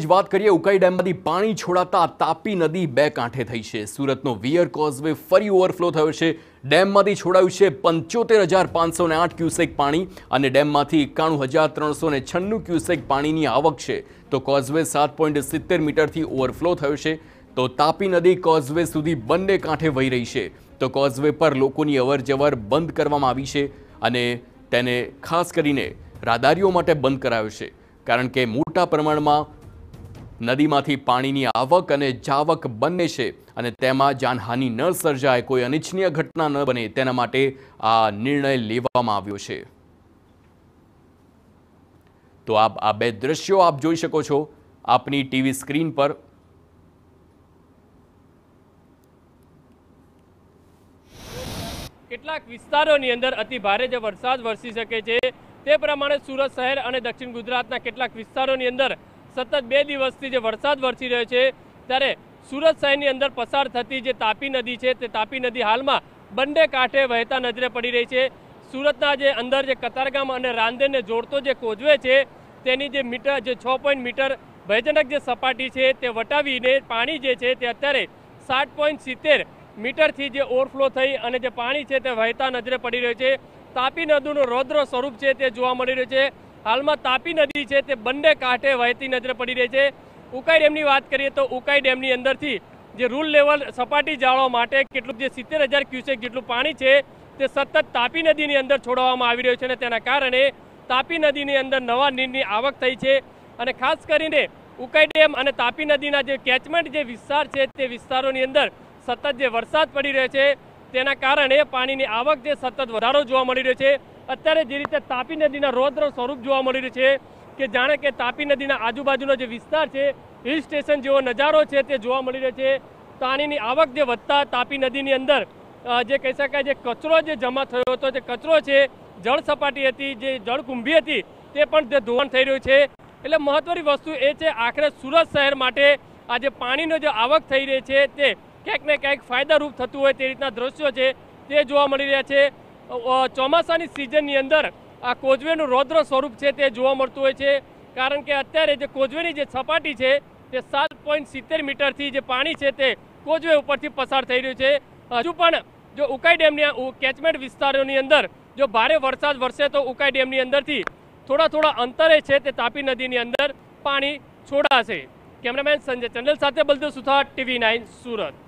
જ વાત કરીએ ઉકાઈ ડેમમાંથી પાણી છોડાતા તાપી નદી બે કાંઠે થઈ છે સુરતનો વિયર કોઝવે ફરી ઓવરફ્લો થયો છે ડેમમાંથી છોડાયું છે પંચોતેર હજાર પાંચસો ને આઠ ક્યુસેક પાણી અને ડેમમાંથી એકાણું હજાર ત્રણસો ને છન્નું ક્યુસેક પાણીની આવક છે તો કોઝવે સાત પોઈન્ટ સિત્તેર મીટરથી ઓવરફ્લો થયો છે તો તાપી નદી કોઝવે સુધી બંને કાંઠે વહી રહી છે તો કોઝવે પર લોકોની અવરજવર બંધ કરવામાં આવી છે અને તેને ખાસ કરીને રાહદારીઓ માટે બંધ કરાયો છે કારણ કે મોટા પ્રમાણમાં નદીમાંથી પાણીની આવક અને જાવક બંને છે અને તેમાં જાનહાનિ ન સર્જાય કોઈ અનિચ્છનીય ઘટના ન બને તેના માટે આ નિર્ણય લેવામાં આવ્યો છે તો આપ આ બે દ્રશ્યો આપ જોઈ શકો છો આપની ટીવી સ્ક્રીન પર કેટલાક વિસ્તારોની અંદર અતિ ભારે જે વરસાદ વરસી શકે છે તે પ્રમાણે સુરત શહેર અને દક્ષિણ ગુજરાતના કેટલાક વિસ્તારોની અંદર સતત બે દિવસથી જે વરસાદ વરસી રહ્યો છે ત્યારે સુરત શહેરની અંદર પસાર થતી જે તાપી નદી છે તે તાપી નદી હાલમાં બંને કાંઠે વહેતા નજરે પડી રહી છે સુરતના જે અંદર જે કતારગામ અને રાંદેરને જોડતો જે કોજવે છે તેની જે મીટર જે છ પોઈન્ટ મીટર ભયજનક જે સપાટી છે તે વટાવીને પાણી જે છે તે અત્યારે સાત પોઈન્ટ સિત્તેર મીટરથી જે ઓવરફ્લો થઈ અને જે પાણી છે તે વહેતા નજરે પડી રહ્યું છે તાપી નદીનું રૌદ્ર સ્વરૂપ છે તે જોવા મળી રહ્યું છે હાલમાં તાપી નદી છે તે બંને કાંઠે વહેતી નજરે પડી રહી છે ઉકાઈ ડેમની વાત કરીએ તો ઉકાઈ ડેમની અંદરથી જે રૂલ લેવલ સપાટી જાળવવા માટે કેટલું જે સિત્તેર હજાર ક્યુસેક જેટલું પાણી છે તે સતત તાપી નદીની અંદર છોડવામાં આવી રહ્યું છે અને તેના કારણે તાપી નદીની અંદર નવા નીરની આવક થઈ છે અને ખાસ કરીને ઉકાઈ ડેમ અને તાપી નદીના જે કેચમેન્ટ જે વિસ્તાર છે તે વિસ્તારોની અંદર સતત જે વરસાદ પડી રહ્યો છે તેના કારણે પાણીની આવક જે સતત વધારો જોવા મળી રહ્યો છે અત્યારે જે રીતે તાપી નદીના રોદ્ર સ્વરૂપ જોવા મળી રહ્યું છે કે જાણે કે તાપી નદીના આજુબાજુનો જે વિસ્તાર છે હિલ સ્ટેશન જેવો નજારો છે તે જોવા મળી રહ્યો છે પાણીની આવક જે વધતા તાપી નદીની અંદર જે કહી શકાય જે કચરો જે જમા થયો હતો જે કચરો છે જળ સપાટી હતી જે જળકુંભી હતી તે પણ તે ધોવાણ થઈ રહ્યું છે એટલે મહત્વની વસ્તુ એ છે આખરે સુરત શહેર માટે આજે પાણીનો જે આવક થઈ રહી છે તે ક્યાંક ને ક્યાંક ફાયદારૂપ થતું હોય તે રીતના દ્રશ્યો છે તે જોવા મળી રહ્યા છે ચોમાસાની સિઝનની અંદર આ કોઝવેનું રૌદ્ર સ્વરૂપ છે તે જોવા મળતું હોય છે કારણ કે અત્યારે જે કોઝવેની જે સપાટી છે તે સાત પોઈન્ટ સિત્તેર મીટરથી જે પાણી છે તે કોઝવે ઉપરથી પસાર થઈ રહ્યું છે હજુ પણ જો ઉકાઈ ડેમની કેચમેન્ટ વિસ્તારોની અંદર જો ભારે વરસાદ વરસે તો ઉકાઈ ડેમની અંદરથી થોડા થોડા અંતરે છે તે તાપી નદીની અંદર પાણી છોડાશે કેમેરામેન સંજય ચંડેલ સાથે બલદેવ સુથાર ટીવી નાઇન સુરત